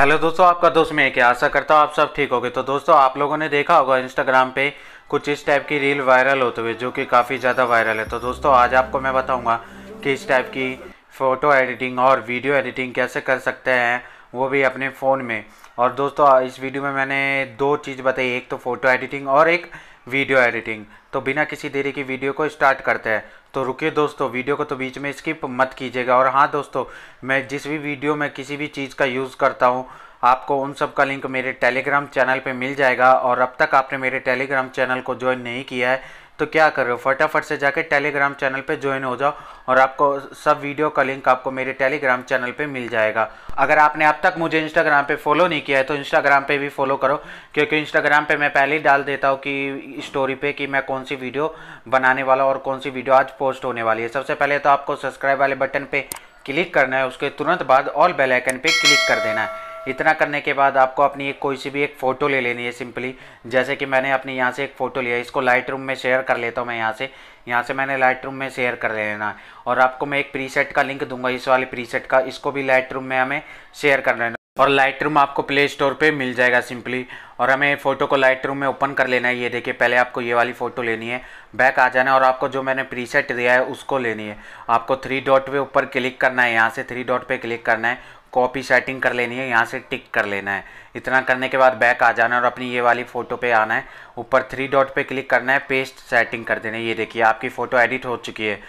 hello दोस्तों आपका दोस्त मैं क्या आशा करता हूँ आप सब ठीक होगे तो दोस्तों आप लोगों ने देखा होगा इंस्टाग्राम पे कुछ इस टाइप की रील वायरल होते हुए जो कि काफ़ी ज़्यादा वायरल है तो दोस्तों आज आपको मैं बताऊंगा कि इस टाइप की फ़ोटो एडिटिंग और वीडियो एडिटिंग कैसे कर सकते हैं वो भी अपने फ़ोन में और दोस्तों इस वीडियो में मैंने दो चीज़ बताई एक तो फ़ोटो एडिटिंग और एक वीडियो एडिटिंग तो बिना किसी देरी की वीडियो को स्टार्ट करते हैं तो रुकिए दोस्तों वीडियो को तो बीच में स्किप मत कीजिएगा और हाँ दोस्तों मैं जिस भी वीडियो में किसी भी चीज़ का यूज़ करता हूँ आपको उन सब का लिंक मेरे टेलीग्राम चैनल पे मिल जाएगा और अब तक आपने मेरे टेलीग्राम चैनल को ज्वाइन नहीं किया है तो क्या कर रहे हो फटाफट से जाके टेलीग्राम चैनल पे ज्वाइन हो जाओ और आपको सब वीडियो का लिंक आपको मेरे टेलीग्राम चैनल पे मिल जाएगा अगर आपने अब तक मुझे इंस्टाग्राम पे फॉलो नहीं किया है तो इंस्टाग्राम पे भी फॉलो करो क्योंकि इंस्टाग्राम पे मैं पहले ही डाल देता हूँ कि स्टोरी पे कि मैं कौन सी वीडियो बनाने वाला और कौन सी वीडियो आज पोस्ट होने वाली है सबसे पहले तो आपको सब्सक्राइब वाले बटन पर क्लिक करना है उसके तुरंत बाद ऑल बेलाइकन पर क्लिक कर देना है इतना करने के बाद आपको अपनी एक कोई सी भी एक फ़ोटो ले लेनी है सिंपली जैसे कि मैंने अपनी यहाँ से एक फ़ोटो लिया इसको लाइट रूम में शेयर कर लेता हूँ मैं यहाँ से यहाँ से मैंने लाइट रूम में शेयर कर लेना है और आपको मैं एक प्रीसेट का लिंक दूंगा इस वाले प्रीसेट का इसको भी लाइट रूम में हमें शेयर कर लेना और लाइट रूम आपको प्ले स्टोर पर मिल जाएगा सिंपली और हमें फ़ोटो को लाइट रूम में ओपन कर लेना है ये देखिए पहले आपको ये वाली फ़ोटो लेनी है बैक आ जाना है और आपको जो मैंने प्रीसेट दिया है उसको लेनी है आपको थ्री डॉट पे ऊपर क्लिक करना है यहाँ से थ्री डॉट पे क्लिक करना है कॉपी सेटिंग कर लेनी है यहाँ से टिक कर लेना है इतना करने के बाद बैक आ जाना है और अपनी ये वाली फ़ोटो पे आना है ऊपर थ्री डॉट पे क्लिक करना है पेस्ट सेटिंग कर देना है ये देखिए आपकी फ़ोटो एडिट हो चुकी है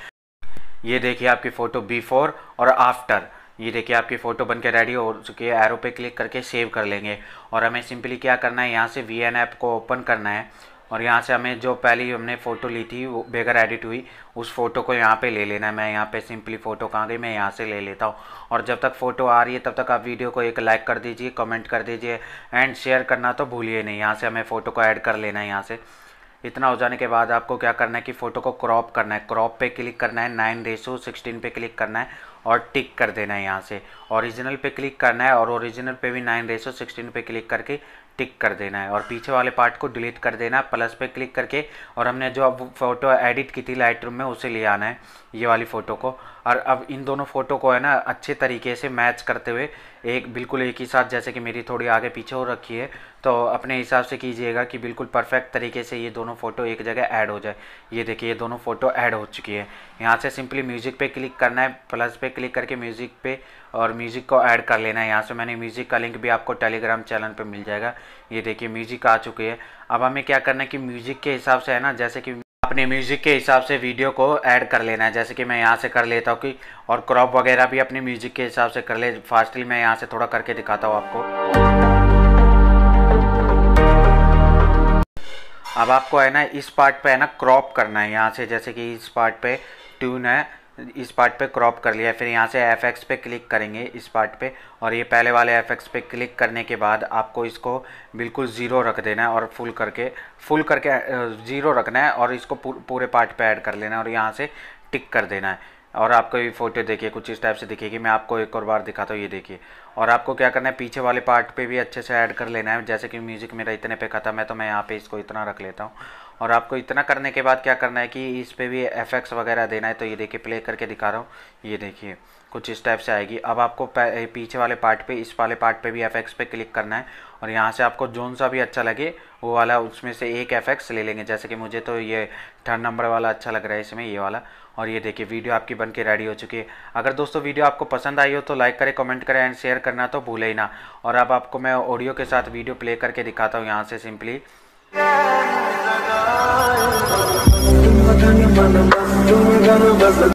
ये देखिए आपकी फ़ोटो बिफोर और आफ्टर ये देखिए आपकी फ़ोटो बन के रेडी हो चुकी है एरो पे क्लिक करके सेव कर लेंगे और हमें सिंपली क्या करना है यहाँ से वी ऐप को ओपन करना है और यहाँ से हमें जो पहली हमने फ़ोटो ली थी वो बेगर एडिट हुई उस फ़ोटो को यहाँ पे ले लेना है मैं यहाँ पे सिंपली फ़ोटो कहाँ गई मैं यहाँ से ले लेता हूँ और जब तक फ़ोटो आ रही है तब तक आप वीडियो को एक लाइक कर दीजिए कमेंट कर दीजिए एंड शेयर करना तो भूलिए नहीं यहाँ से हमें फ़ोटो को ऐड कर लेना है यहाँ से इतना हो जाने के बाद आपको क्या करना है कि फ़ोटो को क्रॉप करना है क्रॉप पे क्लिक करना है नाइन रेसो सिक्सटीन पे क्लिक करना है और टिक कर देना है यहाँ से ओरिजिनल पे क्लिक करना है और ओरिजिनल पे भी नाइन रेसो सिक्सटीन पे क्लिक करके टिक कर देना है और पीछे वाले पार्ट को डिलीट कर देना है प्लस पे क्लिक करके और हमने जो अब फोटो एडिट की थी लाइट में उसे ले आना है ये वाली फ़ोटो को और अब इन दोनों फ़ोटो को है ना अच्छे तरीके से मैच करते हुए एक बिल्कुल एक ही साथ जैसे कि मेरी थोड़ी आगे पीछे हो रखी है तो अपने हिसाब से कीजिएगा कि बिल्कुल परफेक्ट तरीके से ये दोनों फ़ोटो एक जगह ऐड हो जाए ये देखिए ये दोनों फ़ोटो ऐड हो चुकी है यहाँ से सिंपली म्यूज़िक पे क्लिक करना है प्लस पे क्लिक करके म्यूज़िक पे और म्यूज़िक को ऐड कर लेना है यहाँ से मैंने म्यूज़िक का लिंक भी आपको टेलीग्राम चैनल पर मिल जाएगा ये देखिए म्यूज़िक आ चुकी है अब हमें क्या करना है कि म्यूज़िक के हिसाब से है ना जैसे कि अपने म्यूज़िक के हिसाब से वीडियो को ऐड कर लेना है जैसे कि मैं यहाँ से कर लेता हूँ कि और क्रॉप वगैरह भी अपने म्यूज़िक के हिसाब से कर ले फास्टली मैं यहाँ से थोड़ा करके दिखाता हूँ आपको अब आपको है ना इस पार्ट पे है ना क्रॉप करना है यहाँ से जैसे कि इस पार्ट पे ट्यून है इस पार्ट पे क्रॉप कर लिया फिर यहाँ से एफ एक्स पे क्लिक करेंगे इस पार्ट पे और ये पहले वाले एफ एक्स पे क्लिक करने के बाद आपको इसको बिल्कुल ज़ीरो रख देना है और फुल करके फुल करके ज़ीरो रखना है और इसको पूरे पार्ट पे ऐड कर लेना है और यहाँ से टिक कर देना है और आपको ये फ़ोटो देखिए कुछ इस टाइप से दिखेगी मैं आपको एक और बार दिखाता हूँ ये देखिए और आपको क्या करना है पीछे वाले पार्ट पे भी अच्छे से ऐड कर लेना है जैसे कि म्यूज़िक मेरा इतने पे ख़त्म है तो मैं यहाँ पे इसको इतना रख लेता हूँ और आपको इतना करने के बाद क्या करना है कि इस पर भी एफ वगैरह देना है तो ये देखिए प्ले करके दिखा रहा हूँ ये देखिए कुछ इस टाइप से आएगी अब आपको पीछे वाले पार्ट पे इस वाले पार्ट पे भी एफ पे क्लिक करना है और यहाँ से आपको जोन सा भी अच्छा लगे वो वाला उसमें से एक एफ ले लेंगे जैसे कि मुझे तो ये थर्ड नंबर वाला अच्छा लग रहा है इसमें ये वाला और ये देखिए वीडियो आपकी बन के रेडी हो चुकी है अगर दोस्तों वीडियो आपको पसंद आई हो तो लाइक करें कमेंट करें एंड शेयर करना तो भूले ही ना और अब आपको मैं ऑडियो के साथ वीडियो प्ले करके दिखाता हूँ यहाँ से सिंपली तुम बस तुम बस